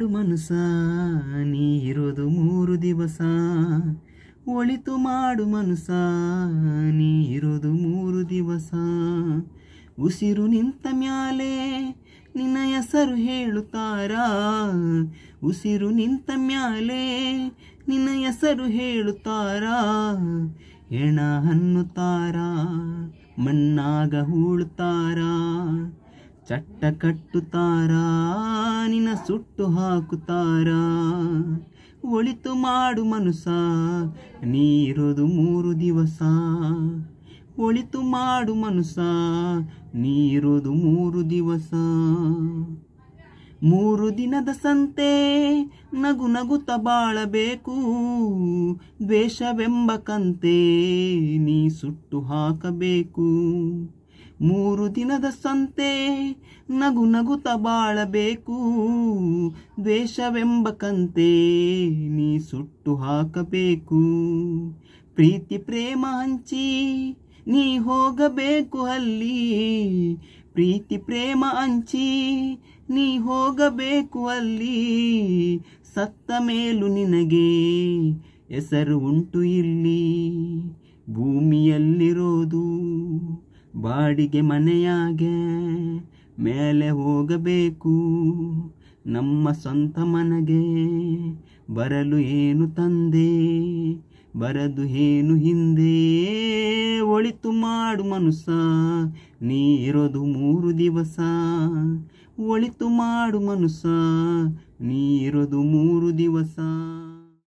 ಮಾಡು ಮನಸ ನೀ ಇರೋದು ಮೂರು ದಿವಸ ಒಳಿತು ಮಾಡು ಮನಸ ನೀ ಇರೋದು ಮೂರು ದಿವಸ ಉಸಿರು ನಿಂತ ಮ್ಯಾಲೆ ನಿನ್ನ ಹೆಸರು ಹೇಳುತ್ತಾರ ಉಸಿರು ನಿಂತ ಮ್ಯಾಲೆ ನಿನ್ನ ಹೆಸರು ಹೇಳುತ್ತಾರ ಹೆಣ ಹನ್ನುತ್ತಾರ ಮಣ್ಣಾಗ ಹೂಳುತ್ತಾರ ಚಟ್ಟ ಕಟ್ಟುತ್ತಾರ ನಿನ್ನ ಸುಟ್ಟು ಹಾಕುತ್ತಾರ ಒಳಿತು ಮಾಡು ಮನುಸ ನೀರೋದು ಮೂರು ದಿವಸ ಒಳಿತು ಮಾಡು ಮನುಸ ನೀರೋದು ಮೂರು ದಿವಸ ಮೂರು ದಿನದ ಸಂತೆ ನಗು ನಗುತ್ತ ಬಾಳಬೇಕು ದ್ವೇಷವೆಂಬ ಕಂತೆ ನೀ ಸುಟ್ಟು ಹಾಕಬೇಕು ಮೂರು ದಿನದ ಸಂತೆ ನಗು ನಗು ಬಾಳಬೇಕು ದ್ವೇಷವೆಂಬ ಕಂತೆ ನೀ ಸುಟ್ಟು ಹಾಕಬೇಕು ಪ್ರೀತಿ ಪ್ರೇಮ ಹಂಚಿ ನೀ ಹೋಗಬೇಕು ಅಲ್ಲಿ ಪ್ರೀತಿ ಪ್ರೇಮ ಹಂಚಿ ನೀ ಹೋಗಬೇಕು ಅಲ್ಲಿ ಸತ್ತ ಮೇಲೂ ನಿನಗೆ ಹೆಸರು ಉಂಟು ಇಲ್ಲಿ ಭೂಮಿಯಲ್ಲಿರೋದು ಬಾಡಿಗೆ ಮನೆಯಾಗೆ ಮೇಲೆ ಹೋಗಬೇಕು ನಮ್ಮ ಸ್ವಂತ ಮನೆಗೆ ಬರಲು ಏನು ತಂದೆ ಬರದು ಏನು ಹಿಂದೆ ಒಳಿತು ಮಾಡು ಮನುಸ ನೀ ಮೂರು ದಿವಸ ಒಳಿತು ಮಾಡು ಮನುಸ ನೀ ಮೂರು ದಿವಸ